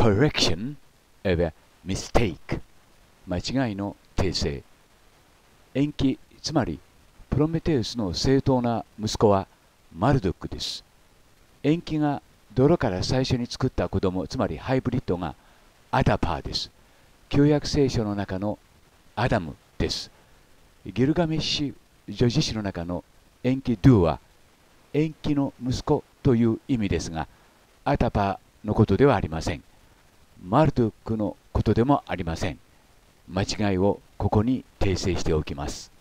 correction of a mistake 間違いの訂正延期つまりプロメテウスの正当な息子はマルドックです延期が泥から最初に作った子供つまりハイブリッドがアダパーです旧約聖書の中のアダムですギルガメッシュ女子詩の中の延期ドゥは延期の息子という意味ですがアタパのことではありませんマルドックのことでもありません間違いをここに訂正しておきます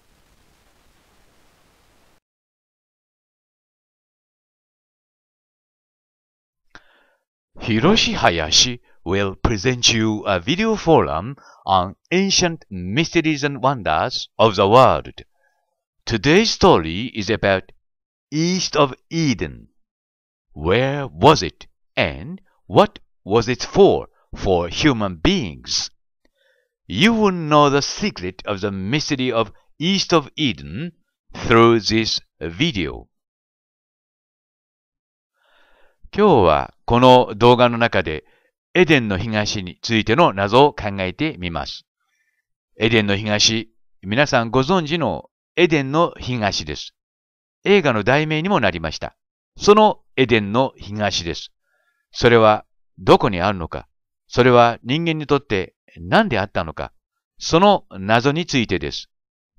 広志林 will present you a video forum on ancient mysteries and wonders of the world. Today's story is about East of Eden. Where was it and what was it for? for human beings. You will know the secret of the mystery of East of Eden through this video. 今日はこの動画の中でエデンの東についての謎を考えてみます。エデンの東、皆さんご存知のエデンの東です。映画の題名にもなりました。そのエデンの東です。それはどこにあるのかそれは人間にとって何であったのか、その謎についてです。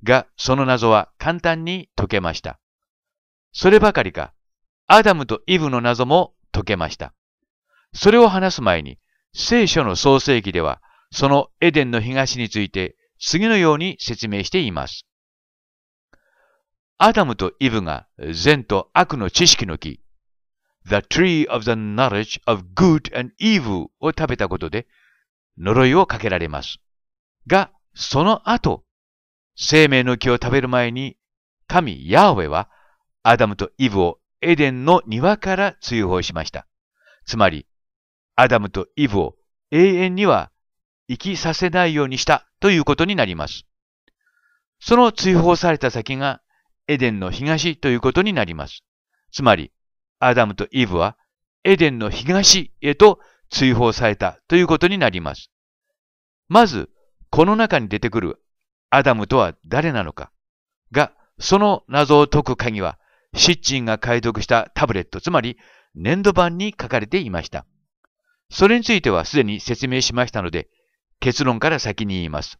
が、その謎は簡単に解けました。そればかりか、アダムとイブの謎も解けました。それを話す前に、聖書の創世記では、そのエデンの東について次のように説明しています。アダムとイブが善と悪の知識の木 the tree of the knowledge of good and evil を食べたことで呪いをかけられます。が、その後、生命の木を食べる前に、神ヤーウェはアダムとイブをエデンの庭から追放しました。つまり、アダムとイブを永遠には生きさせないようにしたということになります。その追放された先がエデンの東ということになります。つまり、アダムとイブはエデンの東へと追放されたということになります。まず、この中に出てくるアダムとは誰なのかが、その謎を解く鍵は、シッチンが解読したタブレット、つまり粘土板に書かれていました。それについてはすでに説明しましたので、結論から先に言います。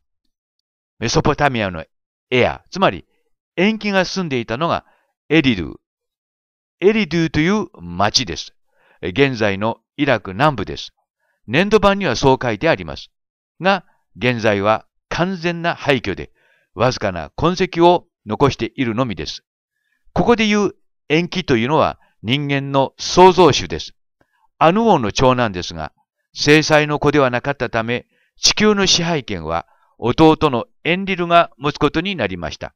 メソポタミアのエア、つまり延期が済んでいたのがエリルエリドゥという町です。現在のイラク南部です。粘土板にはそう書いてあります。が、現在は完全な廃墟で、わずかな痕跡を残しているのみです。ここで言う延期というのは人間の創造主です。アヌ王の長男ですが、制裁の子ではなかったため、地球の支配権は弟のエンリルが持つことになりました。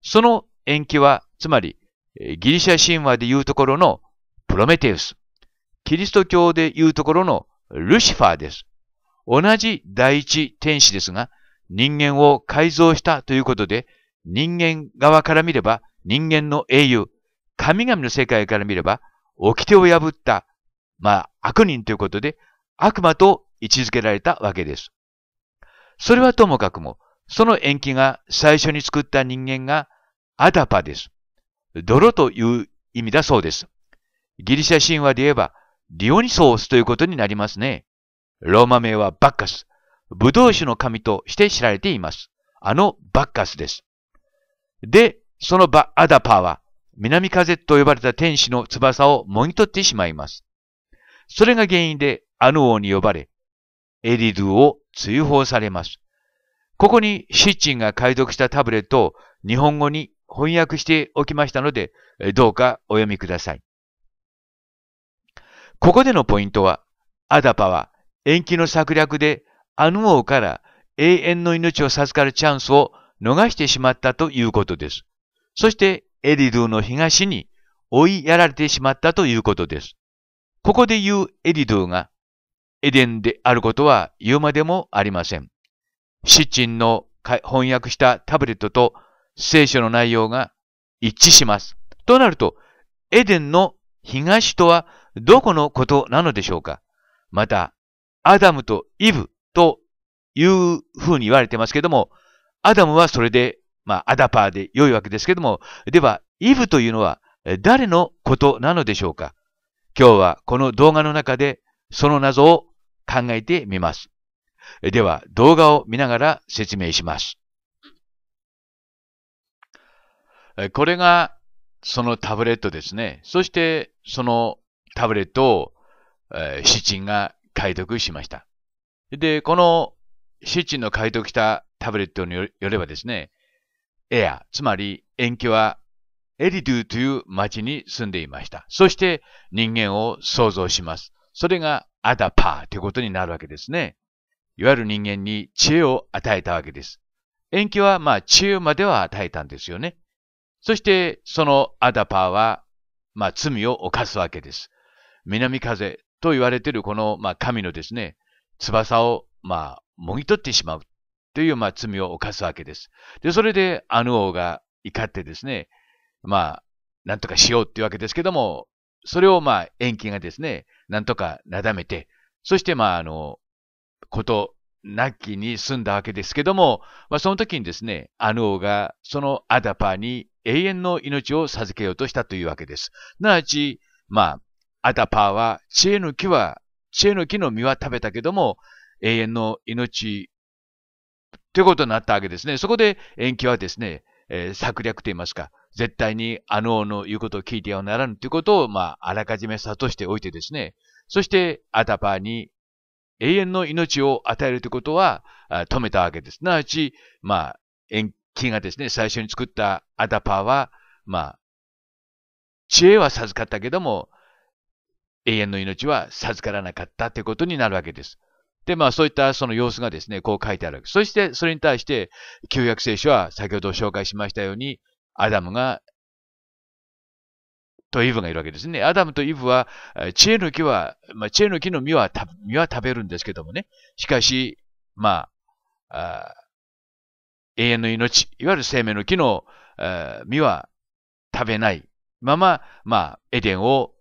その延期は、つまりギリシャ神話でいうところのプロメテウス。キリスト教でいうところのルシファーです。同じ第一天使ですが、人間を改造したということで、人間側から見れば人間の英雄、神々の世界から見れば、掟を破った、まあ悪人ということで、悪魔と位置づけられたわけです。それはともかくも、その延期が最初に作った人間がアダパです。泥という意味だそうです。ギリシャ神話で言えば、ディオニソースということになりますね。ローマ名はバッカス。武道ウ酒の神として知られています。あのバッカスです。で、そのバ・アダパーは、南風と呼ばれた天使の翼をもぎ取ってしまいます。それが原因でアヌ王に呼ばれ、エリドゥを追放されます。ここにシッチンが解読したタブレットを日本語に翻訳しておきましたので、どうかお読みください。ここでのポイントは、アダパは延期の策略でアヌ王から永遠の命を授かるチャンスを逃してしまったということです。そしてエリドゥの東に追いやられてしまったということです。ここで言うエリドゥがエデンであることは言うまでもありません。シッチンの翻訳したタブレットと聖書の内容が一致します。となると、エデンの東とはどこのことなのでしょうかまた、アダムとイブというふうに言われてますけども、アダムはそれで、まあ、アダパーで良いわけですけども、では、イブというのは誰のことなのでしょうか今日はこの動画の中でその謎を考えてみます。では、動画を見ながら説明します。これがそのタブレットですね。そしてそのタブレットを、えー、シチンが解読しました。で、このシチンの解読したタブレットによればですね、エア、つまり延期はエリドゥという町に住んでいました。そして人間を創造します。それがアダパーということになるわけですね。いわゆる人間に知恵を与えたわけです。延期はまあ知恵までは与えたんですよね。そして、そのアダパーは、まあ、罪を犯すわけです。南風と言われているこの、まあ、神のですね、翼を、まあ、もぎ取ってしまうという、まあ、罪を犯すわけです。で、それで、アヌ王が怒ってですね、まあ、なんとかしようっていうわけですけども、それを、まあ、延期がですね、なんとかなだめて、そして、まあ、あの、こと、なきに済んだわけですけども、まあ、その時にですね、アヌ王が、そのアダパーに永遠の命を授けようとしたというわけです。なわち、まあ、アタパーは、知恵の木は、知恵の木の実は食べたけども、永遠の命、ということになったわけですね。そこで、延期はですね、えー、策略と言いますか、絶対にあの王の言うことを聞いてはならぬということを、まあ、あらかじめ悟しておいてですね、そして、アタパーに永遠の命を与えるということは、止めたわけです。なわち、まあ、延木がですね、最初に作ったアダパーは、まあ、知恵は授かったけども、永遠の命は授からなかったってことになるわけです。で、まあそういったその様子がですね、こう書いてあるわけ。そしてそれに対して旧約聖書は先ほど紹介しましたように、アダムが、とイブがいるわけですね。アダムとイブは、知恵の木は、まあ、知恵の木の実は、実は食べるんですけどもね。しかし、まあ、あ永遠の命、いわゆる生命の木の、えー、実は食べないまま、まあ、エデンを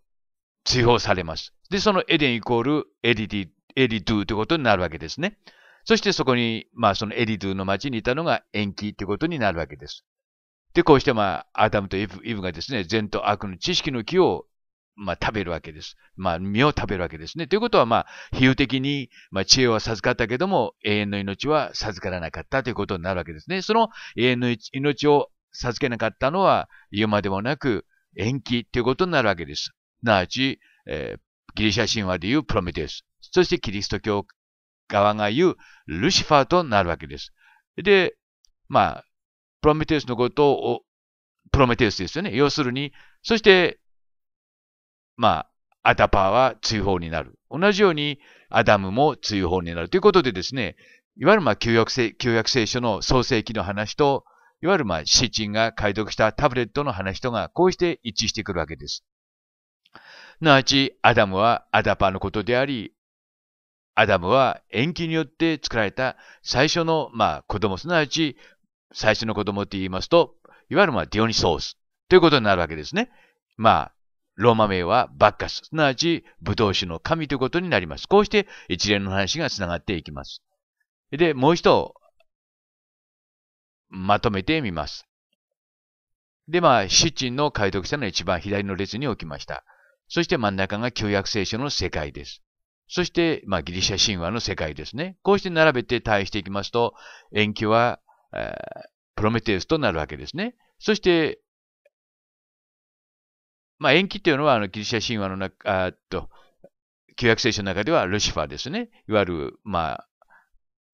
追放されます。で、そのエデンイコールエリディ、エリドゥということになるわけですね。そしてそこに、まあ、そのエリドゥの町にいたのが延期ということになるわけです。で、こうして、まあ、アダムとイブがですね、善と悪の知識の木をまあ、食べるわけです。まあ、身を食べるわけですね。ということは、まあ、比喩的に、まあ、知恵は授かったけども、永遠の命は授からなかったということになるわけですね。その永遠の命を授けなかったのは、言うまでもなく、延期ということになるわけです。すなわち、えー、ギリシャ神話でいうプロメテウス。そしてキリスト教側が言うルシファーとなるわけです。で、まあ、プロメテウスのことを、プロメテウスですよね。要するに、そしてまあ、アダパーは追放になる。同じように、アダムも追放になる。ということでですね、いわゆるまあ旧約聖、旧約聖書の創世記の話と、いわゆるまあ、シチンが解読したタブレットの話とが、こうして一致してくるわけです。なわち、アダムはアダパーのことであり、アダムは延期によって作られた最初の、まあ、子供、すなわち最初の子供って言いますと、いわゆるまあディオニソースということになるわけですね。まあ、ローマ名はバッカス、すなわち武道士の神ということになります。こうして一連の話が繋がっていきます。で、もう一度、まとめてみます。で、まあ、七ンの解読者の一番左の列に置きました。そして真ん中が旧約聖書の世界です。そして、まあ、ギリシャ神話の世界ですね。こうして並べて対していきますと、延期は、えー、プロメテウスとなるわけですね。そして、まあ、延期というのは、あの、ギリシャ神話の中、あっと、旧約聖書の中ではルシファーですね。いわゆる、まあ、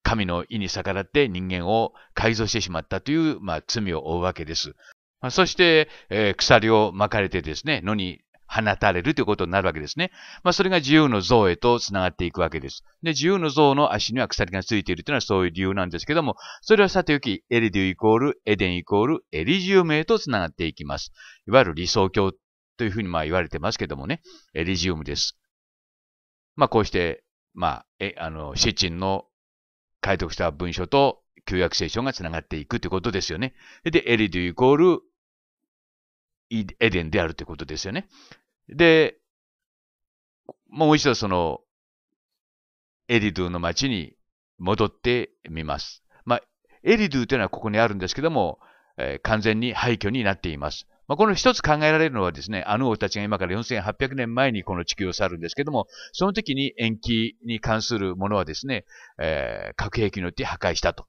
神の意に逆らって人間を改造してしまったという、まあ、罪を負うわけです。まあ、そして、えー、鎖を巻かれてですね、野に放たれるということになるわけですね。まあ、それが自由の像へと繋がっていくわけです。で、自由の像の足には鎖がついているというのはそういう理由なんですけども、それはさておき、エリデュイコール、エデンイコール、エリジウムへと繋がっていきます。いわゆる理想郷というふうにまあ言われてますけどもね、リジウムです。まあこうして、まあ、え、あの、シェチンの解読した文書と旧約聖書が繋がっていくということですよね。で、エリドゥイコールエデンであるということですよね。で、もう一度その、エリドゥの町に戻ってみます。まあ、エリドゥというのはここにあるんですけども、えー、完全に廃墟になっています。まあ、この一つ考えられるのはですね、あの王たちが今から4800年前にこの地球を去るんですけども、その時に延期に関するものはですね、えー、核兵器によって破壊したと。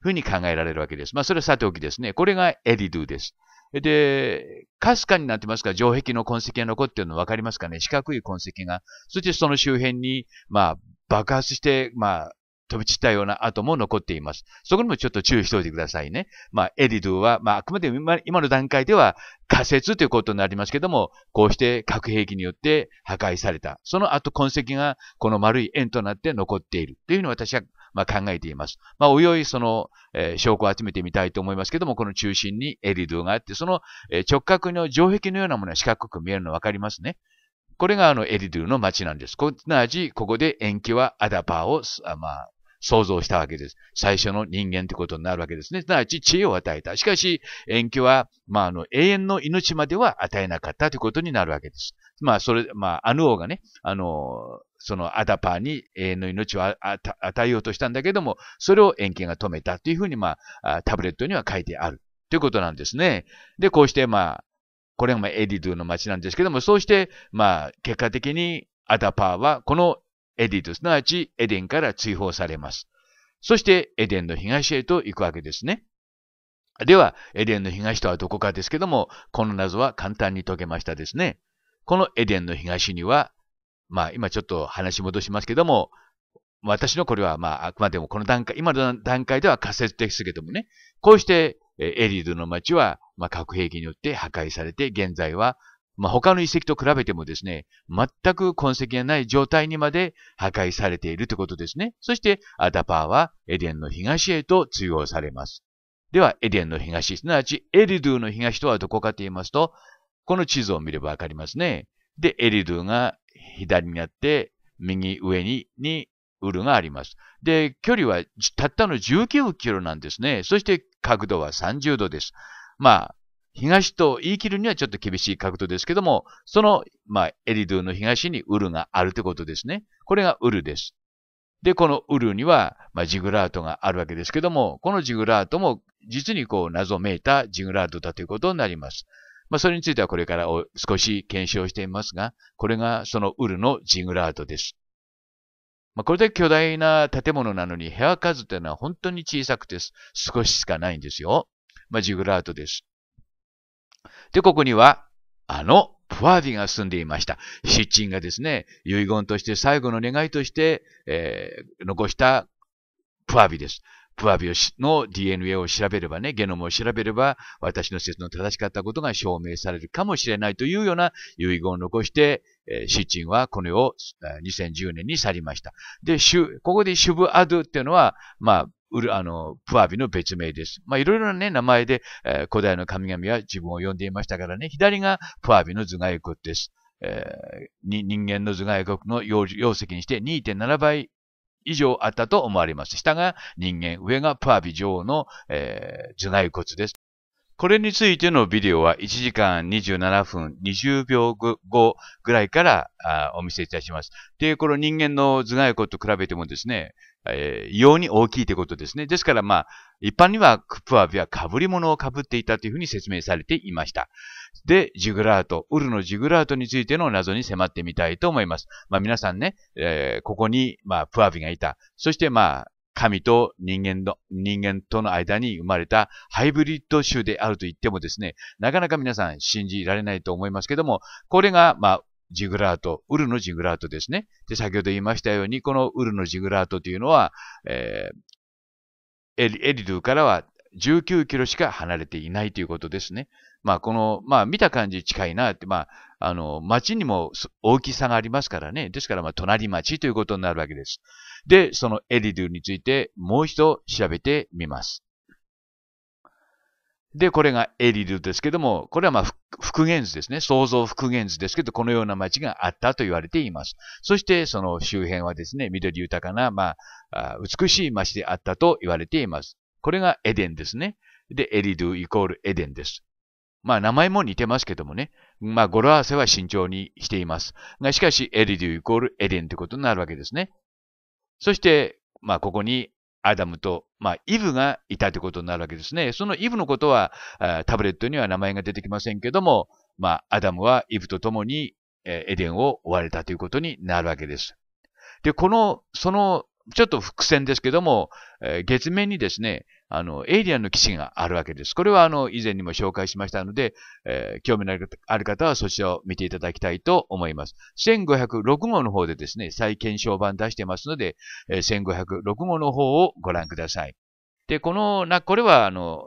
ふうに考えられるわけです。まあ、それはさておきですね。これがエリドゥです。で、かすかになってますから、城壁の痕跡が残っているの分かりますかね四角い痕跡が。そしてその周辺に、まあ、爆発して、まあ、飛び散ったような跡も残っています。そこにもちょっと注意しておいてくださいね。まあ、エリドゥは、まあ、あくまで今の段階では仮説ということになりますけども、こうして核兵器によって破壊された。その後痕跡がこの丸い円となって残っている。というふうに私はまあ、考えています。まあ、およいその、えー、証拠を集めてみたいと思いますけども、この中心にエリドゥがあって、その、え直角の城壁のようなものは四角く見えるのわかりますね。これがあのエリドゥの街なんです。こんなち、ここで延期はアダパーを、あまあ、創造したわけです。最初の人間ということになるわけですね。すなわち知恵を与えた。しかし、遠距は、まあ、あの、永遠の命までは与えなかったということになるわけです。まあ、それ、まあ、アヌ王がね、あの、そのアダパーに永遠の命を与えようとしたんだけども、それを遠期が止めたというふうに、まあ、タブレットには書いてあるということなんですね。で、こうして、まあ、これがエディドゥの町なんですけども、そうして、まあ、結果的にアダパーはこのエディとすなわちエデンから追放されます。そしてエデンの東へと行くわけですね。では、エデンの東とはどこかですけども、この謎は簡単に解けましたですね。このエデンの東には、まあ今ちょっと話戻しますけども、私のこれはまああくまでもこの段階、今の段階では仮説ですけどもね、こうしてエリィドの街は、まあ、核兵器によって破壊されて、現在はまあ、他の遺跡と比べてもですね、全く痕跡がない状態にまで破壊されているということですね。そして、アダパーはエデンの東へと通用されます。では、エデンの東、すなわちエリドゥの東とはどこかと言いますと、この地図を見ればわかりますね。で、エリドゥが左にあって、右上に、にウルがあります。で、距離はたったの19キロなんですね。そして角度は30度です。まあ、東と言い切るにはちょっと厳しい角度ですけども、その、まあ、エリドゥの東にウルがあるということですね。これがウルです。で、このウルには、まあ、ジグラートがあるわけですけども、このジグラートも実にこう謎めいたジグラートだということになります。まあ、それについてはこれから少し検証してみますが、これがそのウルのジグラートです。まあ、これで巨大な建物なのに部屋数というのは本当に小さくて少ししかないんですよ。まあ、ジグラートです。で、ここには、あの、プワビが住んでいました。シッチンがですね、遺言として最後の願いとして、えー、残したプワビです。プワビの DNA を調べればね、ゲノムを調べれば、私の説の正しかったことが証明されるかもしれないというような遺言を残して、えー、シッチンはこの世を2010年に去りました。で、シュ、ここでシュブアドっていうのは、まあ、ウル、あの、プワビの別名です。まあ、いろいろなね、名前で、えー、古代の神々は自分を呼んでいましたからね、左がプワビの頭蓋骨です。えー、人間の頭蓋骨の容積にして2.7倍以上あったと思われます。下が人間、上がプワビ女王の、えー、頭蓋骨です。これについてのビデオは1時間27分20秒後ぐらいからお見せいたします。で、この人間の頭蓋骨と比べてもですね、えー、異様に大きいということですね。ですから、まあ、一般にはクプアビは被り物を被っていたというふうに説明されていました。で、ジグラート、ウルのジグラートについての謎に迫ってみたいと思います。まあ、皆さんね、えー、ここに、まあ、プアビがいた。そして、まあ、神と人間の、人間との間に生まれたハイブリッド種であると言ってもですね、なかなか皆さん信じられないと思いますけども、これが、まあ、ジグラート、ウルのジグラートですね。で、先ほど言いましたように、このウルのジグラートというのは、えー、エリエリドゥからは19キロしか離れていないということですね。まあ、この、まあ、見た感じ近いなって、まあ、あの、町にも大きさがありますからね。ですから、まあ、隣町ということになるわけです。で、そのエリドゥについてもう一度調べてみます。で、これがエリルですけども、これはまあ復元図ですね。創造復元図ですけど、このような町があったと言われています。そして、その周辺はですね、緑豊かな、まあ、美しい町であったと言われています。これがエデンですね。で、エリドゥイコールエデンです。まあ、名前も似てますけどもね。まあ、語呂合わせは慎重にしています。が、しかし、エリドゥイコールエデンということになるわけですね。そして、まあ、ここにアダムと、まあ、イブがいたということになるわけですね。そのイブのことは、タブレットには名前が出てきませんけども、まあ、アダムはイブと共にエデンを追われたということになるわけです。で、この、その、ちょっと伏線ですけども、月面にですね、あの、エイリアンの騎士があるわけです。これはあの、以前にも紹介しましたので、えー、興味のある方はそちらを見ていただきたいと思います。1506号の方でですね、再検証版出してますので、えー、1506号の方をご覧ください。で、このな、これはあの、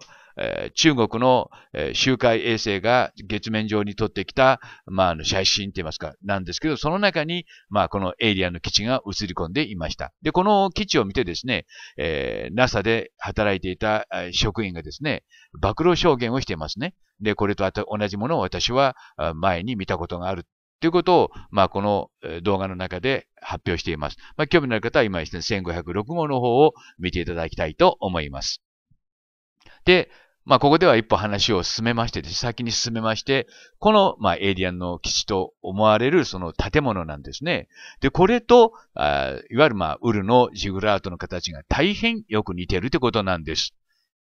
中国の、周回衛星が月面上に撮ってきた、まあ、写真って言いますか、なんですけど、その中に、まあ、このエイリアンの基地が映り込んでいました。で、この基地を見てですね、えー、NASA で働いていた職員がですね、暴露証言をしていますね。で、これと同じものを私は前に見たことがあるということを、まあ、この動画の中で発表しています。まあ、興味のある方は今ですね、1506号の方を見ていただきたいと思います。で、まあ、ここでは一歩話を進めまして、先に進めまして、この、まあ、エイリアンの基地と思われるその建物なんですね。で、これと、あいわゆる、まあ、ウルのジグラートの形が大変よく似てるってことなんです。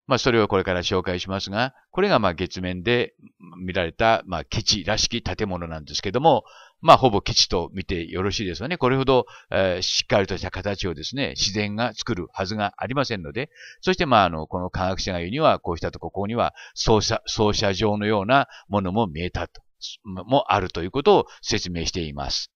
まあ、それをこれから紹介しますが、これが、まあ、月面で見られた、まあ、基地らしき建物なんですけども、まあ、ほぼ基地と見てよろしいですよね。これほど、えー、しっかりとした形をですね、自然が作るはずがありませんので、そして、まあ、あの、この科学者が言うには、こうしたとこ、ここには、操車、操車場のようなものも見えたと、もあるということを説明しています。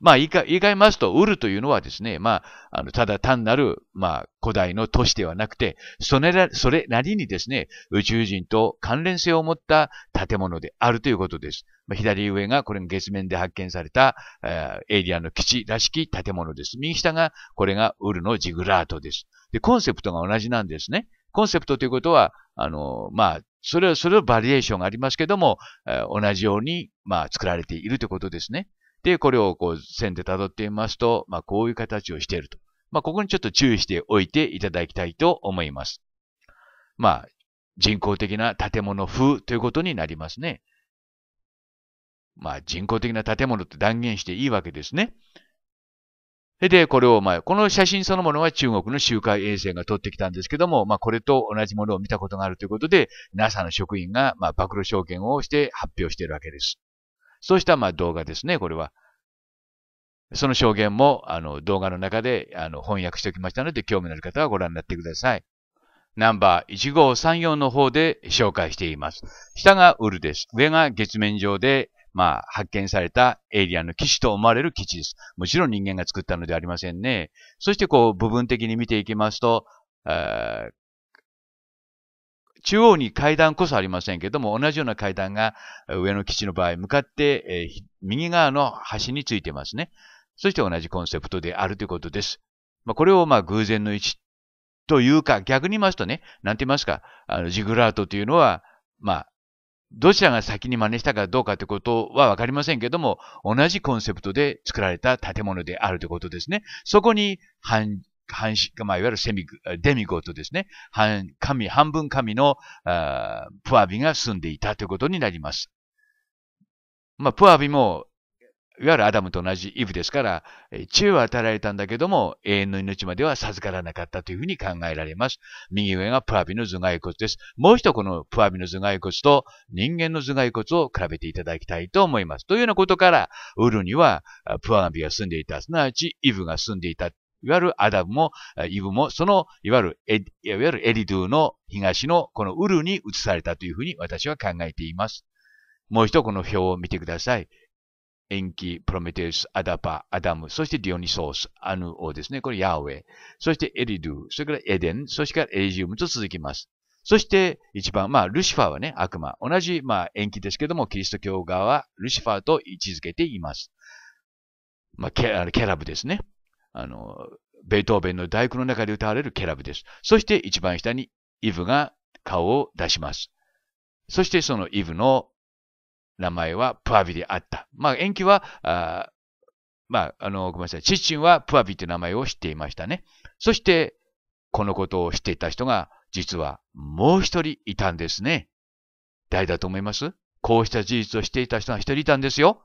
まあ、言い換えますと、ウルというのはですね、まあ、あの、ただ単なる、まあ、古代の都市ではなくて、それそれなりにですね、宇宙人と関連性を持った建物であるということです。まあ、左上が、これが月面で発見された、えー、エイリアの基地らしき建物です。右下が、これがウルのジグラートです。で、コンセプトが同じなんですね。コンセプトということは、あの、まあ、それは、それはバリエーションがありますけども、えー、同じように、まあ、作られているということですね。で、これをこう線で辿ってみますと、まあ、こういう形をしていると。まあ、ここにちょっと注意しておいていただきたいと思います。まあ、人工的な建物風ということになりますね。まあ、人工的な建物って断言していいわけですね。で、これを、まあ、この写真そのものは中国の周回衛星が撮ってきたんですけども、まあ、これと同じものを見たことがあるということで、NASA の職員が、まあ、暴露証言をして発表しているわけです。そうしたまあ動画ですね、これは。その証言もあの動画の中であの翻訳しておきましたので、興味のある方はご覧になってください。ナンバー1534の方で紹介しています。下がウルです。上が月面上で、まあ、発見されたエイリアンの基地と思われる基地です。もちろん人間が作ったのではありませんね。そしてこう、部分的に見ていきますと、中央に階段こそありませんけども、同じような階段が上の基地の場合、向かって、えー、右側の端についてますね。そして同じコンセプトであるということです。まあ、これをまあ偶然の位置というか、逆に言いますとね、なんて言いますか、あのジグラートというのは、まあ、どちらが先に真似したかどうかということはわかりませんけども、同じコンセプトで作られた建物であるということですね。そこに反半まあ、いわゆるセミ、デミゴとですね、半、神、半分神の、あプアビが住んでいたということになります。まあ、プアビも、いわゆるアダムと同じイブですから、知恵は与えられたんだけども、永遠の命までは授からなかったというふうに考えられます。右上がプアビの頭蓋骨です。もう一度このプアビの頭蓋骨と人間の頭蓋骨を比べていただきたいと思います。というようなことから、ウルにはプアビが住んでいた、すなわちイブが住んでいたいわゆるアダムもイブも、その、いわゆるエ、いわゆるエリドゥの東のこのウルに移されたというふうに私は考えています。もう一度この表を見てください。延期、プロメテウス、アダパ、アダム、そしてディオニソース、アヌ王ですね。これヤーウェイ。そしてエリドゥ、それからエデン、そしてからエイジウムと続きます。そして一番、まあ、ルシファーはね、悪魔。同じ、まあ、延期ですけども、キリスト教側はルシファーと位置づけています。まあ、キャラブですね。あの、ベートーベンの大工の中で歌われるケラブです。そして一番下にイブが顔を出します。そしてそのイブの名前はプアビであった。まあ、延期は、あまあ、あの、ごめんなさい。チッチンはプアビという名前を知っていましたね。そして、このことを知っていた人が、実はもう一人いたんですね。誰だと思いますこうした事実を知っていた人が一人いたんですよ。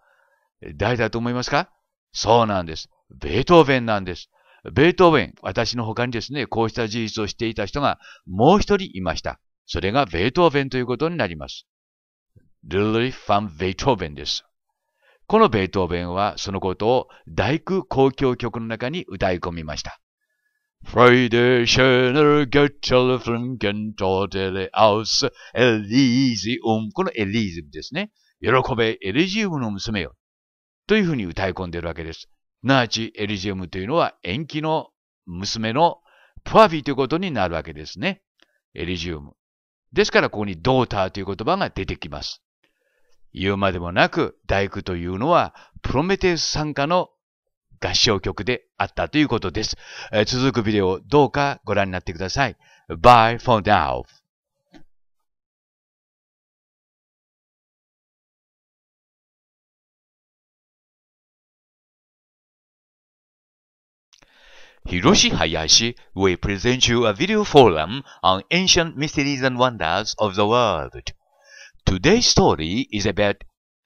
誰だと思いますかそうなんです。ベートーベンなんです。ベートーベン、私の他にですね、こうした事実を知っていた人がもう一人いました。それがベートーベンということになります。ルルリフ・ァン・ベートーベンです。このベートーベンはそのことを大工公共曲の中に歌い込みました。Freude schöner Götter flinken t o r e l e aus Elysium このエリーズムですね。喜べエリジウムの娘よ。というふうに歌い込んでいるわけです。なちエリジウムというのは延期の娘のプアフィということになるわけですね。エリジウム。ですからここにドーターという言葉が出てきます。言うまでもなく大工というのはプロメテウス参加の合唱曲であったということです。え続くビデオどうかご覧になってください。Bye for now. Hiroshi Hayashi will present you a video forum on ancient mysteries and wonders of the world. Today's story is about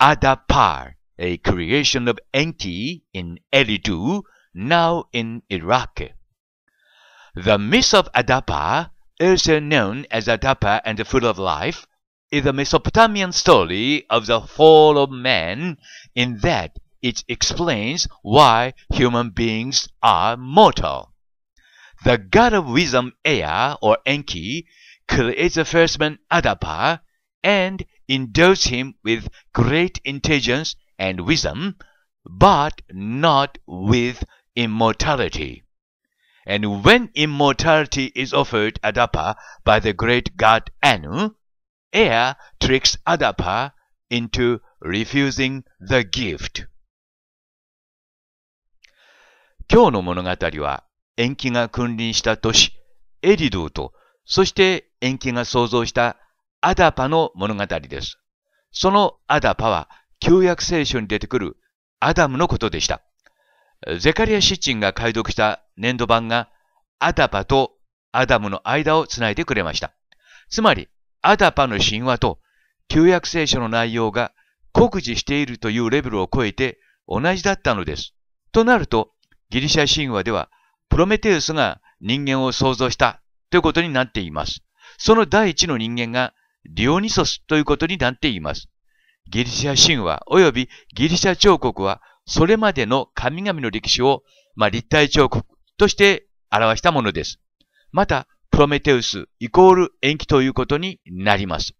Adapar, a creation of Enki in Eridu, now in Iraq. The myth of Adapa, also known as Adapa and the Food of Life, is a Mesopotamian story of the fall of man in that it explains why human beings are mortal. The god of wisdom Ea or Enki creates the first man Adapa and endows him with great intelligence and wisdom, but not with immortality. And when immortality is offered Adapa by the great god Anu, Ea tricks Adapa into refusing the gift. 今日の物語は、延期が君臨した都市、エリドゥと、そして延期が創造したアダパの物語です。そのアダパは、旧約聖書に出てくるアダムのことでした。ゼカリア・シッチンが解読した年度版が、アダパとアダムの間をつないでくれました。つまり、アダパの神話と旧約聖書の内容が酷似しているというレベルを超えて同じだったのです。となると、ギリシャ神話では、プロメテウスが人間を創造したということになっています。その第一の人間がディオニソスということになっています。ギリシャ神話及びギリシャ彫刻は、それまでの神々の歴史を、まあ、立体彫刻として表したものです。また、プロメテウスイコール延期ということになります。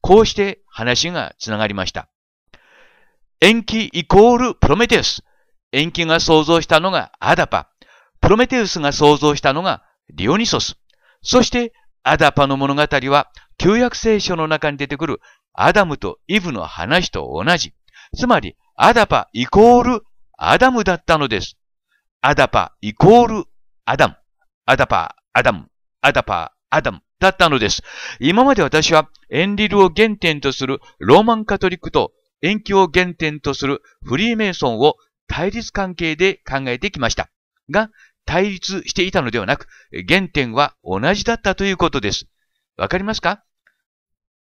こうして話がつながりました。延期イコールプロメテウス遠近が創造したのがアダパ、プロメテウスが創造したのがリオニソス、そしてアダパの物語は旧約聖書の中に出てくるアダムとイブの話と同じ。つまり、アダパイコールアダムだったのです。アダパイコールアダム。アダパ、アダム。アダパ、アダム。だったのです。今まで私はエンリルを原点とするローマンカトリックと延期を原点とするフリーメイソンを対立関係で考えてきました。が、対立していたのではなく、原点は同じだったということです。わかりますか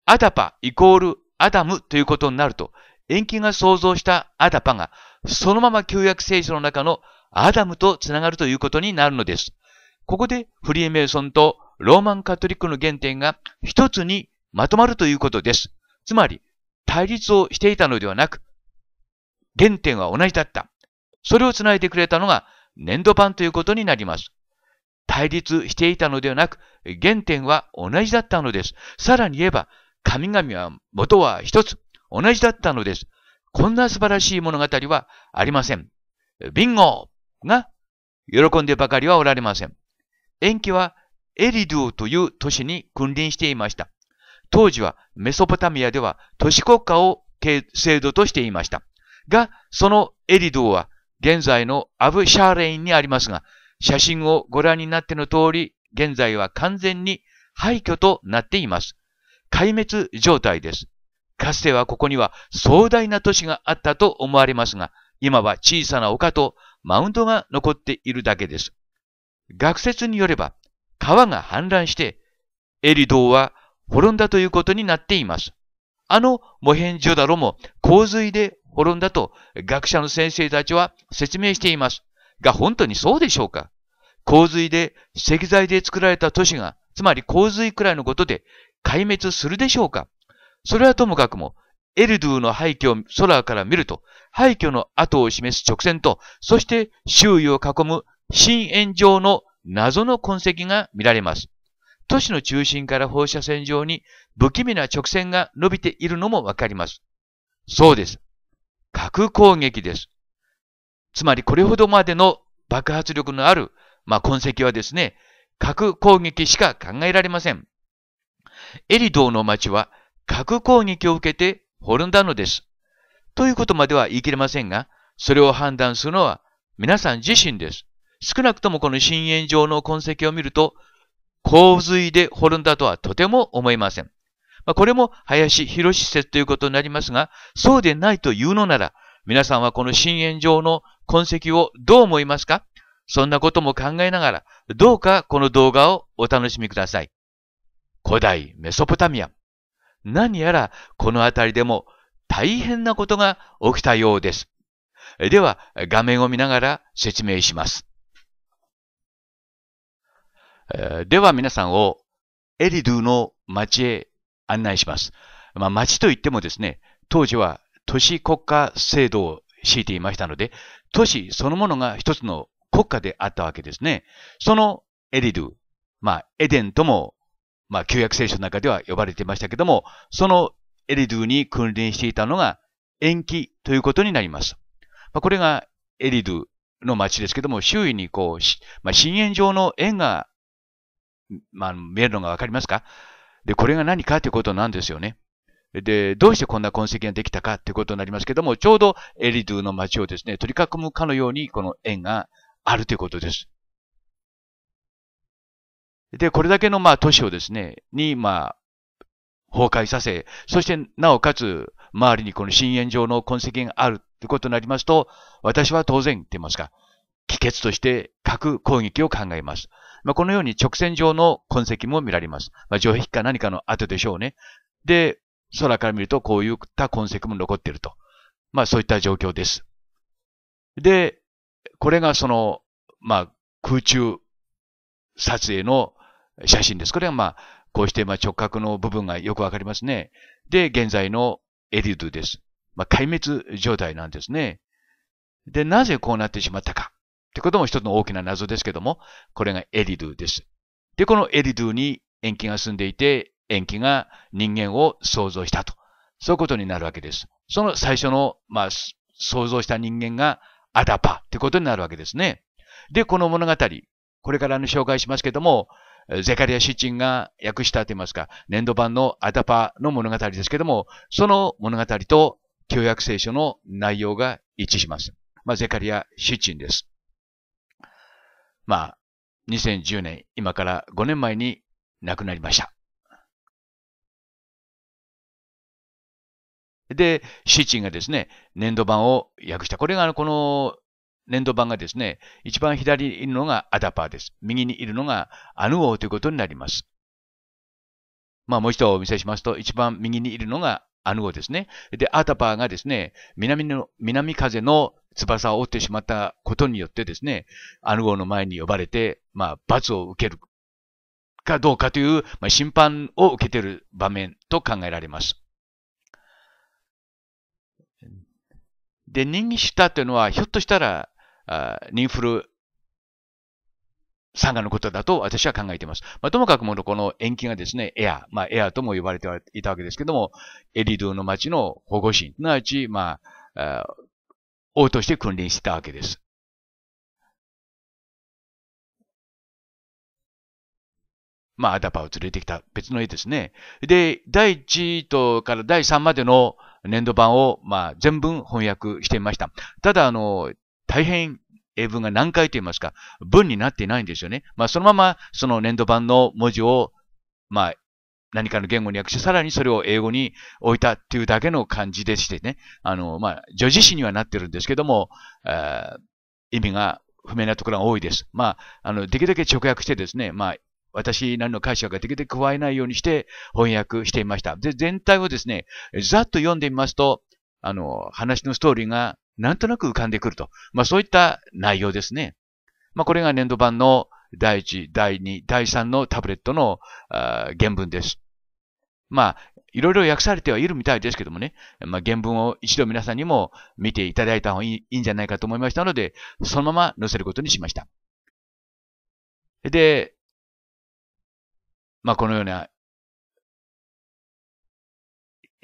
アダパイコールアダムということになると、延期が想像したアダパが、そのまま旧約聖書の中のアダムと繋がるということになるのです。ここでフリーメイソンとローマンカトリックの原点が一つにまとまるということです。つまり、対立をしていたのではなく、原点は同じだった。それをつないでくれたのが粘土板ということになります。対立していたのではなく、原点は同じだったのです。さらに言えば、神々は元は一つ、同じだったのです。こんな素晴らしい物語はありません。ビンゴが喜んでばかりはおられません。延期はエリドゥという都市に君臨していました。当時はメソポタミアでは都市国家を制度としていました。が、そのエリドは現在のアブ・シャーレインにありますが、写真をご覧になっての通り、現在は完全に廃墟となっています。壊滅状態です。かつてはここには壮大な都市があったと思われますが、今は小さな丘とマウンドが残っているだけです。学説によれば、川が氾濫して、エリドーは滅んだということになっています。あのモヘンジョダロも洪水で滅んだと学者の先生たちは説明しています。が本当にそうでしょうか洪水で石材で作られた都市が、つまり洪水くらいのことで壊滅するでしょうかそれはともかくも、エルドゥの廃墟を空から見ると、廃墟の跡を示す直線と、そして周囲を囲む深淵状の謎の痕跡が見られます。都市の中心から放射線上に不気味な直線が伸びているのもわかります。そうです。核攻撃です。つまりこれほどまでの爆発力のある、まあ、痕跡はですね、核攻撃しか考えられません。エリドーの町は核攻撃を受けて滅んだのです。ということまでは言い切れませんが、それを判断するのは皆さん自身です。少なくともこの深淵上の痕跡を見ると、洪水で滅んだとはとても思いません。まあ、これも林博施設ということになりますが、そうでないというのなら、皆さんはこの深淵上の痕跡をどう思いますかそんなことも考えながら、どうかこの動画をお楽しみください。古代メソポタミア。何やらこの辺りでも大変なことが起きたようです。では、画面を見ながら説明します。では皆さんをエリドゥの街へ案内します。まあ、町といってもですね、当時は都市国家制度を敷いていましたので、都市そのものが一つの国家であったわけですね。そのエリドゥ、まあ、エデンとも、まあ、旧約聖書の中では呼ばれていましたけども、そのエリドゥに君臨していたのが延期ということになります。まあ、これがエリドゥの町ですけども、周囲にこう、まあ、深淵状の円が、まあ、見えるのがわかりますかで、これが何かということなんですよね。で、どうしてこんな痕跡ができたかということになりますけども、ちょうどエリドゥの街をですね、取り囲むかのようにこの円があるということです。で、これだけのまあ都市をですね、にまあ崩壊させ、そしてなおかつ周りにこの深淵状の痕跡があるということになりますと、私は当然、って言いますか、帰結として核攻撃を考えます。まあ、このように直線上の痕跡も見られます。まあ、城壁か何かの跡でしょうね。で、空から見るとこういった痕跡も残っていると。まあそういった状況です。で、これがその、まあ空中撮影の写真です。これはまあこうしてまあ直角の部分がよくわかりますね。で、現在のエリュードです。まあ壊滅状態なんですね。で、なぜこうなってしまったか。ってことも一つの大きな謎ですけども、これがエリドゥです。で、このエリドゥに塩基が住んでいて、塩基が人間を創造したと。そういうことになるわけです。その最初の、まあ、創造した人間がアダパってことになるわけですね。で、この物語、これからの紹介しますけども、ゼカリア・シッチンが訳したといいますか、年度版のアダパの物語ですけども、その物語と旧約聖書の内容が一致します。まあ、ゼカリア・シッチンです。まあ、2010年、今から5年前に亡くなりました。で、シーチンがですね、粘土板を訳した。これが、この粘土板がですね、一番左にいるのがアダパーです。右にいるのがアヌ王ということになります。まあ、もう一度お見せしますと、一番右にいるのがアヌゴですね。で、アタパーがですね、南の、南風の翼を折ってしまったことによってですね、アヌゴの前に呼ばれて、まあ、罰を受けるかどうかという、まあ、審判を受けている場面と考えられます。で、人気したというのは、ひょっとしたら、あ人フル参加のことだと私は考えています。まあ、ともかくものこの延期がですね、エア、まあ、エアとも呼ばれていたわけですけども、エリドゥの町の保護神、すなわち、まあ、王として君臨してたわけです。まあ、アダパを連れてきた別の絵ですね。で、第1とから第3までの年度版を、まあ、全文翻訳していました。ただ、あの、大変英文が何回と言いますか、文になっていないんですよね。まあ、そのまま、その粘土版の文字を、まあ、何かの言語に訳して、さらにそれを英語に置いたっていうだけの感じでしてね、あの、まあ、助詞詞にはなってるんですけども、意味が不明なところが多いです。まあ、あの、できるだけ直訳してですね、まあ、私なりの解釈ができるだけ加えないようにして翻訳していました。で、全体をですね、ざっと読んでみますと、あの、話のストーリーがなんとなく浮かんでくると。まあそういった内容ですね。まあこれが年度版の第1、第2、第3のタブレットの原文です。まあ、いろいろ訳されてはいるみたいですけどもね、まあ、原文を一度皆さんにも見ていただいた方がいいんじゃないかと思いましたので、そのまま載せることにしました。で、まあ、このような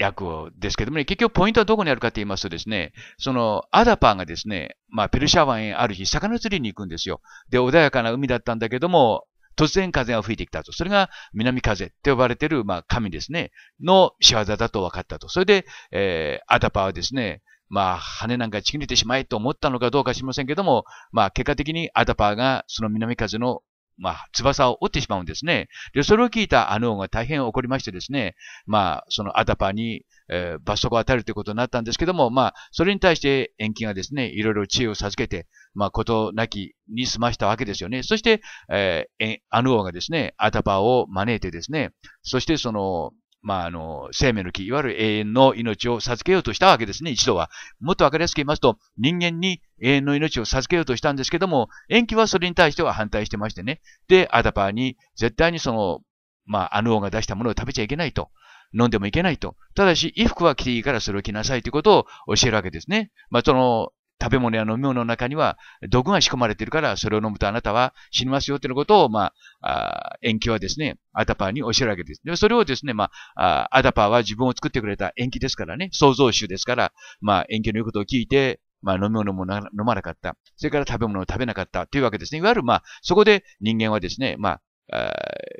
訳ですけどもね、結局ポイントはどこにあるかと言いますとですね、そのアダパーがですね、まあペルシャ湾へある日魚釣りに行くんですよ。で、穏やかな海だったんだけども、突然風が吹いてきたと。それが南風って呼ばれてる、まあ神ですね、の仕業だと分かったと。それで、えー、アダパーはですね、まあ、羽なんかちぎれてしまえと思ったのかどうかしませんけども、まあ、結果的にアダパーがその南風のまあ、翼を折ってしまうんですね。で、それを聞いたアヌ王が大変怒りましてですね、まあ、そのアダパに、えー、罰則を与えるということになったんですけども、まあ、それに対して延期がですね、いろいろ知恵を授けて、まあ、ことなきに済ましたわけですよね。そして、えー、アヌ王がですね、アダパを招いてですね、そしてその、まあ、あの、生命の木、いわゆる永遠の命を授けようとしたわけですね、一度は。もっとわかりやすく言いますと、人間に永遠の命を授けようとしたんですけども、延期はそれに対しては反対してましてね。で、アダパーに、絶対にその、まあ、アヌ王が出したものを食べちゃいけないと。飲んでもいけないと。ただし、衣服は着ていいからそれを着なさいということを教えるわけですね。まあ、その、食べ物や飲み物の中には毒が仕込まれているから、それを飲むとあなたは死にますよということを、まあ、あ延期はですね、アダパーに教えるわけです。で、それをですね、まあ、アダパーは自分を作ってくれた延期ですからね、創造主ですから、まあ、延期の言うことを聞いて、まあ、飲み物も飲まなかった。それから食べ物を食べなかったというわけですね。いわゆる、まあ、そこで人間はですね、まあ、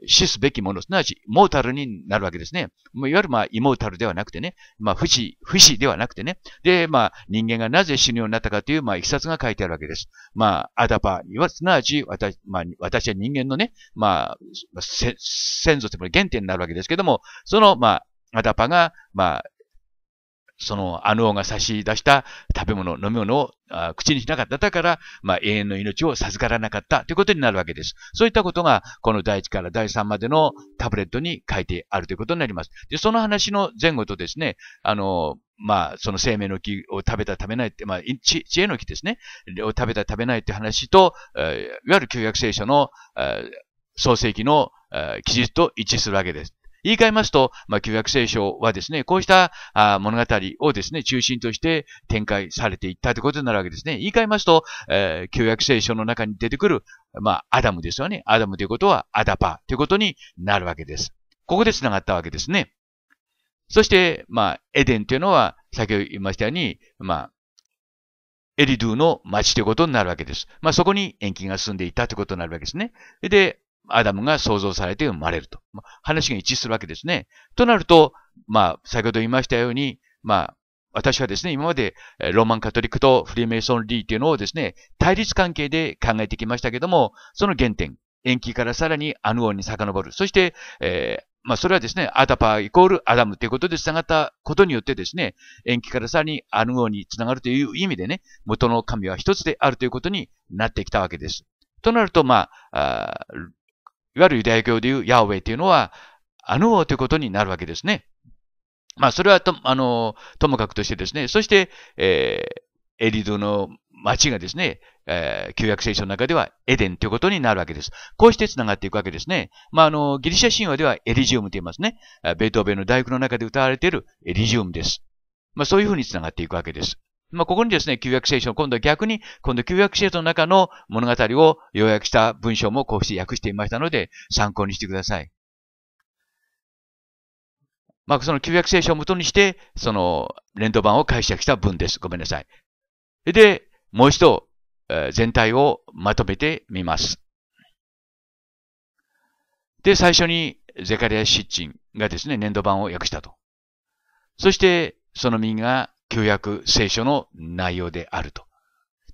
死すべきもの、すなわち、モータルになるわけですね。いわゆる、まあ、イモータルではなくてね、まあ、不死、不死ではなくてね。で、まあ、人間がなぜ死ぬようになったかという、まあ、いきさつが書いてあるわけです。まあ、アダパには、すなわち、私、まあ、私は人間のね、まあ、先祖というの原点になるわけですけども、その、まあ、アダパが、まあ、そのアヌ王が差し出した食べ物、飲み物を口にしなかっただから、まあ、永遠の命を授からなかったということになるわけです。そういったことが、この第1から第3までのタブレットに書いてあるということになります。で、その話の前後とですね、あの、まあ、その生命の木を食べた食べないって、まあ、知恵の木ですね、を食べた食べないって話と、いわゆる旧約聖書の創世記の記述と一致するわけです。言い換えますと、まあ、旧約聖書はですね、こうした物語をですね、中心として展開されていったということになるわけですね。言い換えますと、えー、旧約聖書の中に出てくる、まあ、アダムですよね。アダムということは、アダパということになるわけです。ここで繋がったわけですね。そして、まあ、エデンというのは、先ほど言いましたように、まあ、エリドゥの町ということになるわけです。まあ、そこに延期が進んでいたということになるわけですね。で、アダムが創造されて生まれると。話が一致するわけですね。となると、まあ、先ほど言いましたように、まあ、私はですね、今までローマンカトリックとフリーメイソンリーというのをですね、対立関係で考えてきましたけども、その原点、延期からさらにアヌオンに遡る。そして、えー、まあ、それはですね、アタパーイコールアダムということで繋がったことによってですね、延期からさらにアヌオンに繋がるという意味でね、元の神は一つであるということになってきたわけです。となると、まあ、あいわゆるユダヤ教でいうヤーウェイというのは、あの王ということになるわけですね。まあ、それはと、あの、ともかくとしてですね、そして、えー、エリドの町がですね、えー、旧約聖書の中ではエデンということになるわけです。こうして繋がっていくわけですね。まあ、あの、ギリシャ神話ではエリジウムと言いますね。ベートーベンの大工の中で歌われているエリジウムです。まあ、そういうふうに繋がっていくわけです。まあ、ここにですね、旧約聖書、今度は逆に、今度旧約聖書の中の物語を要約した文章もこうして訳していましたので、参考にしてください。まあ、その旧約聖書をもとにして、その連動版を解釈した文です。ごめんなさい。で、もう一度、え全体をまとめてみます。で、最初にゼカリア・シッチンがですね、年度版を訳したと。そして、その右が旧約聖書の内容であると。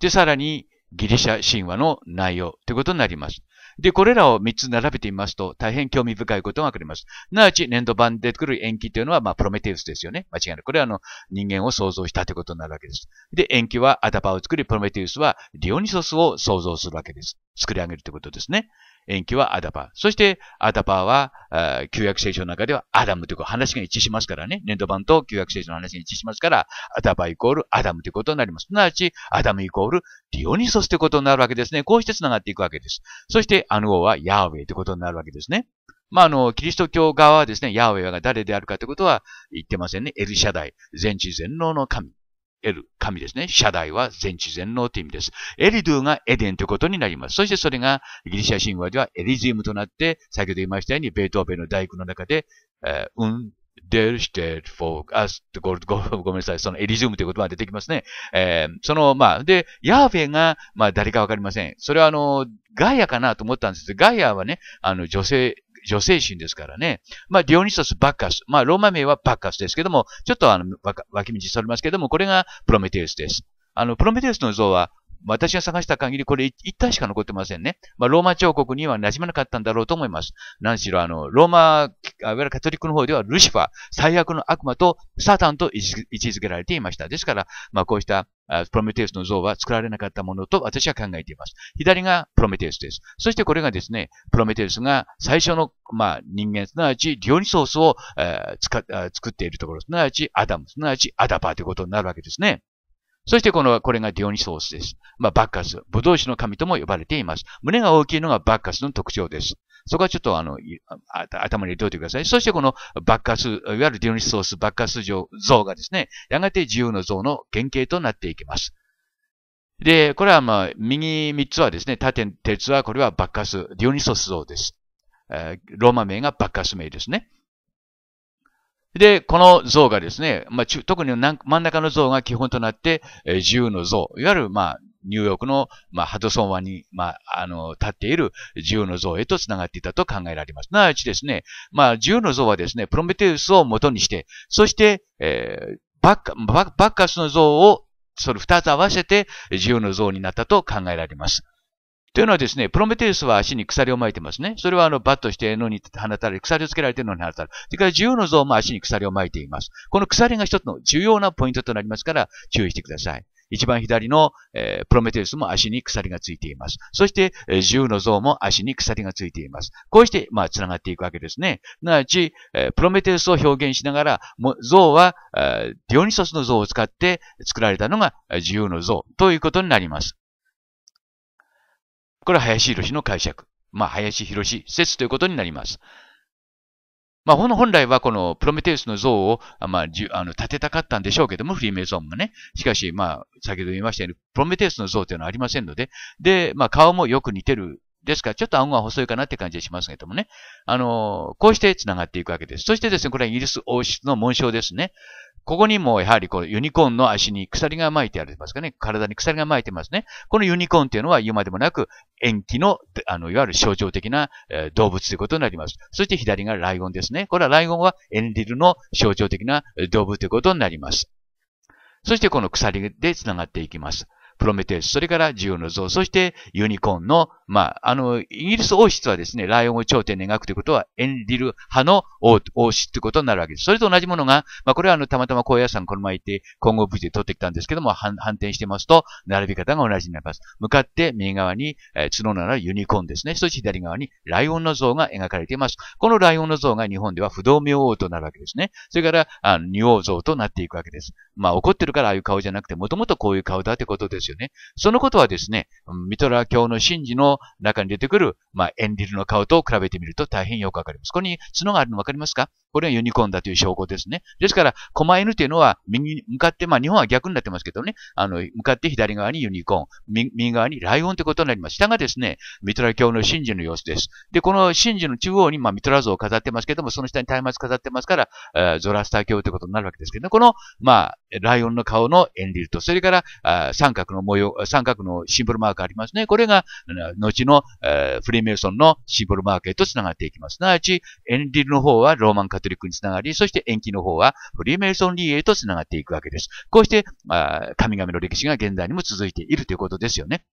で、さらにギリシャ神話の内容ということになります。で、これらを3つ並べてみますと、大変興味深いことがわかります。すなわち、粘土板で作る延期というのは、まあ、プロメテウスですよね。間違いない。これは、あの、人間を創造したということになるわけです。で、延期はアダパを作り、プロメテウスはリオニソスを創造するわけです。作り上げるということですね。延期はアダパー。そして、アダパーは、旧約聖書の中ではアダムという話が一致しますからね。年度版と旧約聖書の話が一致しますから、アダパーイコールアダムということになります。すなわち、アダムイコールディオニソスということになるわけですね。こうして繋がっていくわけです。そして、アヌ王はヤーウェイということになるわけですね。まあ、あの、キリスト教側はですね、ヤーウェイが誰であるかということは言ってませんね。エルシャダイ、全知全能の神。エル、神ですね。社代は全知全能という意味です。エリドゥがエデンということになります。そしてそれがギリシャ神話ではエリジウムとなって、先ほど言いましたようにベートーベンの大工の中で、うん、デルシテルフォーカスごめんなさい。そのエリジウムという言葉が出てきますね。えー、その、まあ、で、ヤーフェが、まあ、誰かわかりません。それはあの、ガイアかなと思ったんですガイアはね、あの、女性、女性神ですからね。まあ、ディオニソス・バッカス。まあ、ローマ名はバッカスですけども、ちょっとあの、脇道それますけども、これがプロメテウスです。あの、プロメテウスの像は私が探した限り、これ一体しか残ってませんね。まあ、ローマ彫刻には馴染まなかったんだろうと思います。何しろ、あの、ローマ、いわゆるカトリックの方では、ルシファー、最悪の悪魔と、サタンと位置づけられていました。ですから、まあ、こうした、プロメテウスの像は作られなかったものと私は考えています。左がプロメテウスです。そしてこれがですね、プロメテウスが最初の、まあ、人間、すなわちィオニソースを、えー、作っているところ、すなわちアダム、すなわちアダパーということになるわけですね。そしてこの、これがディオニソースです。まあ、バッカス。ブドウの神とも呼ばれています。胸が大きいのがバッカスの特徴です。そこはちょっとあの、頭に入れておいてください。そしてこのバッカス、いわゆるディオニソース、バッカス像がですね、やがて自由の像の原型となっていきます。で、これはまあ、右3つはですね、縦鉄はこれはバッカス、ディオニソス像です。ローマ名がバッカス名ですね。で、この像がですね、まあ、特に真ん中の像が基本となって、えー、自由の像、いわゆる、まあ、ニューヨークの、まあ、ハドソン湾に、まあ、あの、立っている自由の像へと繋がっていたと考えられます。すなわちですね、まあ、自由の像はですね、プロメテウスを元にして、そして、えー、バッカ、バッカスの像をそれ二つ合わせて自由の像になったと考えられます。というのはですね、プロメテウスは足に鎖を巻いてますね。それはあの、バットして野に放たれ、鎖をつけられてのに放たれ。それから自由の像も足に鎖を巻いています。この鎖が一つの重要なポイントとなりますから、注意してください。一番左の、えー、プロメテウスも足に鎖がついています。そして、えー、自由の像も足に鎖がついています。こうして、まあ、繋がっていくわけですね。すなわち、えー、プロメテウスを表現しながら、も像は、えー、ディオニソスの像を使って作られたのが、自由の像ということになります。これは林博の解釈。まあ、林博説ということになります。まあ、本来はこのプロメテウスの像を、まあ、あの建てたかったんでしょうけども、フリーメイソンもね。しかし、まあ、先ほど言いましたように、プロメテウスの像というのはありませんので、で、まあ、顔もよく似てる。ですから、ちょっと顎が細いかなって感じがしますけどもね。あの、こうして繋がっていくわけです。そしてですね、これはイギリス王室の紋章ですね。ここにもやはりこのユニコーンの足に鎖が巻いてありますかね。体に鎖が巻いてますね。このユニコーンというのは言うまでもなく延期の、あの、いわゆる象徴的な、え動物ということになります。そして左がライオンですね。これはライオンはエンリルの象徴的な動物ということになります。そしてこの鎖で繋がっていきます。プロメテウス、それから自由の像、そしてユニコーンのまあ、あの、イギリス王室はですね、ライオンを頂点に描くということは、エンリル派の王王室ということになるわけです。それと同じものが、まあ、これはあの、たまたま高野山この前行って、今後無事で取ってきたんですけども、反転してますと、並び方が同じになります。向かって右側に、えー、角のあるユニコーンですね。そして左側にライオンの像が描かれています。このライオンの像が日本では不動明王となるわけですね。それから、あの、仁王像となっていくわけです。まあ、怒ってるからああいう顔じゃなくて、もともとこういう顔だってことですよね。そのことはですね、ミトラ教の神事の中に出てくる、まあ、エンリルの顔と比べてみると大変よくわかります。ここに角があるのわかりますかこれがユニコーンだという証拠ですね。ですから、狛犬というのは右に向かって、まあ日本は逆になってますけどね、あの、向かって左側にユニコーン、右側にライオンということになります。下がですね、ミトラ教の神事の様子です。で、この神事の中央に、まあ、ミトラ像を飾ってますけども、その下に松明飾ってますから、えー、ゾラスター教ということになるわけですけど、ね、この、まあ、ライオンの顔のエンリルと、それから、あ三角の模様、三角のシンボルマークありますね。これが、後の、えー、フリーメイソンのシンボルマークへと繋がっていきます。すなわち、円ルの方はローマントリックにつながり、そして延期の方はフリーメイソンリーへとつながっていくわけです。こうして、あ神々の歴史が現代にも続いているということですよね。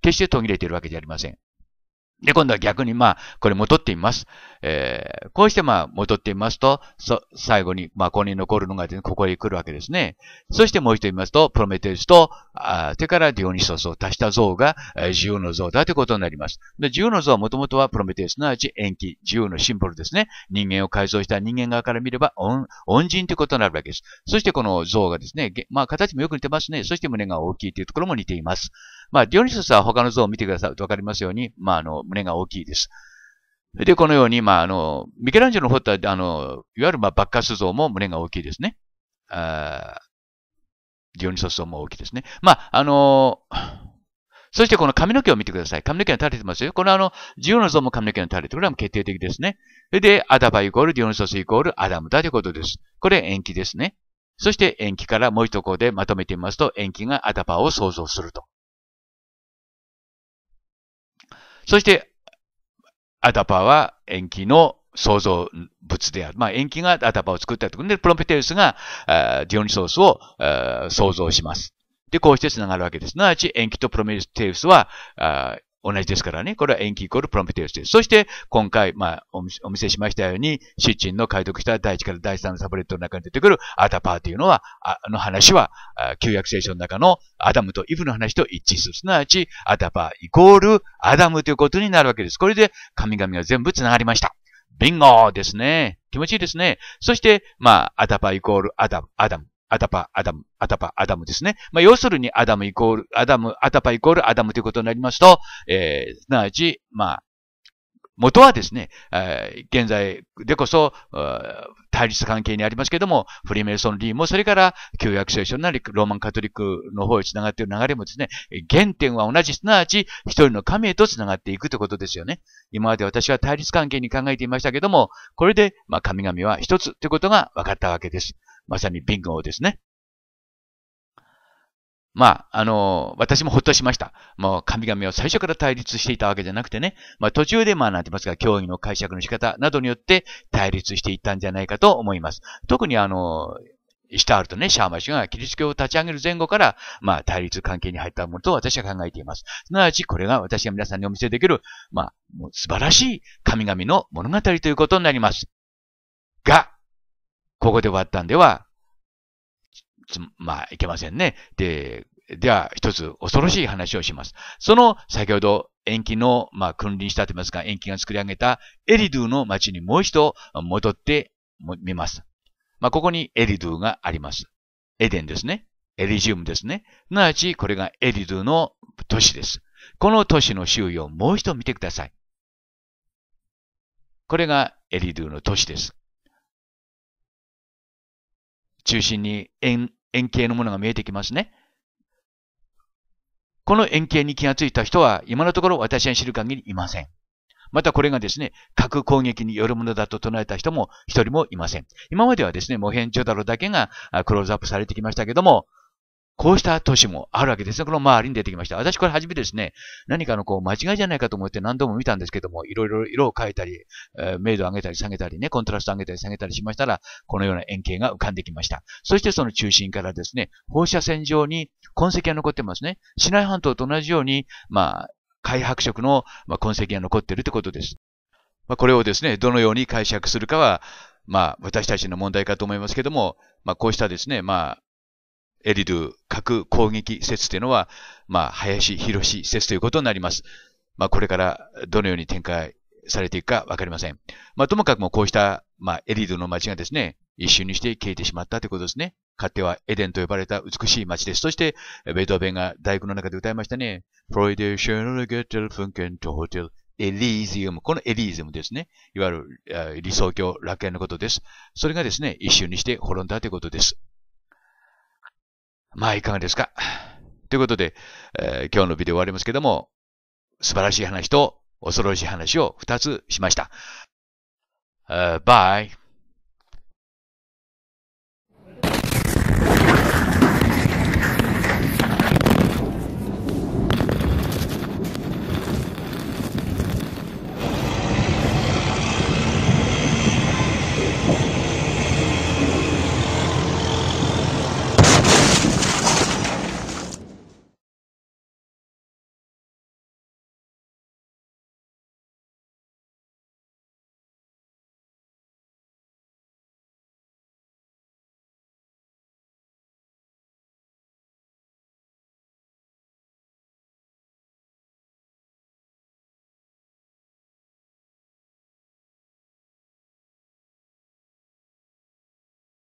決して途切れているわけじゃありません。で、今度は逆に、まあ、これ戻ってみます。えー、こうして、まあ、戻ってみますと、そ、最後に、まあ、ここに残るのが、ここへ来るわけですね。そしてもう一度言いますと、プロメテウスと、あそからディオニソスを足した像が、えー、自由の像だということになります。で、自由の像はもともとはプロメテウスのうち延期、自由のシンボルですね。人間を改造した人間側から見れば、恩、恩人ということになるわけです。そしてこの像がですね、まあ、形もよく似てますね。そして胸が大きいというところも似ています。まあ、ディオニソスは他の像を見てくださるとわかりますように、まあ、あの、胸が大きいです。で、このように、まあ、あの、ミケランジェロの彫った、あの、いわゆる、まあ、バッカス像も胸が大きいですね。あディオニソス像も大きいですね。まあ、あのそしてこの髪の毛を見てください。髪の毛が垂れてますよ。このあの、自由の像も髪の毛が垂れてこれは決定的ですね。それで、アダバイコール、ディオニソスイコール、アダムだということです。これ延期ですね。そして延期からもう一個でまとめてみますと、延期がアダパを想像すると。そして、アタパは延期の創造物である。まあ、延期がアタパを作ったところで、プロメテウスがディオニソースを創造します。で、こうして繋がるわけです。すなわち、延期とプロメテウスは、同じですからね。これは延期イコールプロンメテウスです。そして、今回、まあお、見せしましたように、シッチンの解読した第1から第3のサブレットの中に出てくるアタパーというのは、あの話は、旧約聖書の中のアダムとイブの話と一致する。すなわち、アタパーイコールアダムということになるわけです。これで、神々が全部繋がりました。ビンゴですね。気持ちいいですね。そして、まあ、アタパイコールアダム、アダム。アタパ、アダム、アタパ、アダムですね。まあ、要するに、アダムイコール、アダム、アタパイコールアダムということになりますと、えー、すなわち、まあ、元はですね、えー、現在でこそ、対立関係にありますけども、フリーメイソン・リーも、それから旧約聖書なり、ローマン・カトリックの方へ繋がっている流れもですね、原点は同じ、すなわち一人の神へと繋がっていくということですよね。今まで私は対立関係に考えていましたけども、これで、まあ、神々は一つということが分かったわけです。まさにビンゴですね。まあ、あの私もほっとしました。もう神々を最初から対立していたわけじゃなくてね、まあ途中でまあなんて言いますか、教義の解釈の仕方などによって対立していったんじゃないかと思います。特にあのシイシタールとね、シャーマ氏がキリスト教を立ち上げる前後から、まあ対立関係に入ったものと私は考えています。すなわちこれが私が皆さんにお見せできる、まあ、もう素晴らしい神々の物語ということになります。が、ここで終わったんでは、まあ、いけませんね。で、では、一つ恐ろしい話をします。その、先ほど、延期の、まあ、君臨したと言いますか、延期が作り上げたエリドゥの町にもう一度戻ってみます。まあ、ここにエリドゥがあります。エデンですね。エリジウムですね。すなわち、これがエリドゥの都市です。この都市の周囲をもう一度見てください。これがエリドゥの都市です。中心に円円形のものが見えてきますね。この円形に気がついた人は今のところ私が知る限りいません。またこれがですね、核攻撃によるものだと唱えた人も一人もいません。今まではですね、モヘンジョダロだけがクローズアップされてきましたけども、こうした都市もあるわけですね。この周りに出てきました。私これ初めですね、何かのこう間違いじゃないかと思って何度も見たんですけども、いろいろ色を変えたり、えー、明度を上げたり下げたりね、コントラストを上げたり下げたりしましたら、このような円形が浮かんできました。そしてその中心からですね、放射線上に痕跡が残ってますね。市内半島と同じように、まあ、開白色の痕跡が残っているということです。まあ、これをですね、どのように解釈するかは、まあ、私たちの問題かと思いますけども、まあ、こうしたですね、まあ、エリドゥ核攻撃説というのは、まあ、林広士説ということになります。まあ、これからどのように展開されていくかわかりません。まあ、ともかくもこうした、まあ、エリドゥの街がですね、一瞬にして消えてしまったということですね。かつてはエデンと呼ばれた美しい街です。そして、ベートーベンが大工の中で歌いましたね。フロイデーショルゲテルフンケントホテルエリーゼウム。このエリーゼウムですね。いわゆる理想郷楽園のことです。それがですね、一瞬にして滅んだということです。まあ、いかがですか。ということで、えー、今日のビデオ終わりますけども、素晴らしい話と恐ろしい話を二つしました。Uh, bye.